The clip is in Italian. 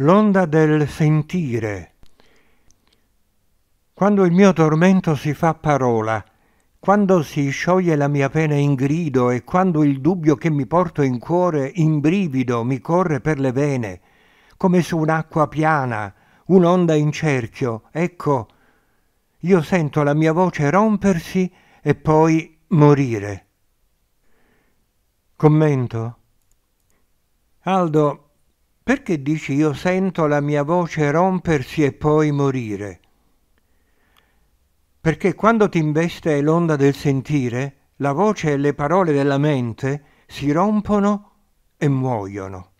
l'onda del sentire. Quando il mio tormento si fa parola, quando si scioglie la mia pena in grido e quando il dubbio che mi porto in cuore in brivido mi corre per le vene, come su un'acqua piana, un'onda in cerchio, ecco, io sento la mia voce rompersi e poi morire. Commento. Aldo perché dici io sento la mia voce rompersi e poi morire? Perché quando ti investe l'onda del sentire, la voce e le parole della mente si rompono e muoiono.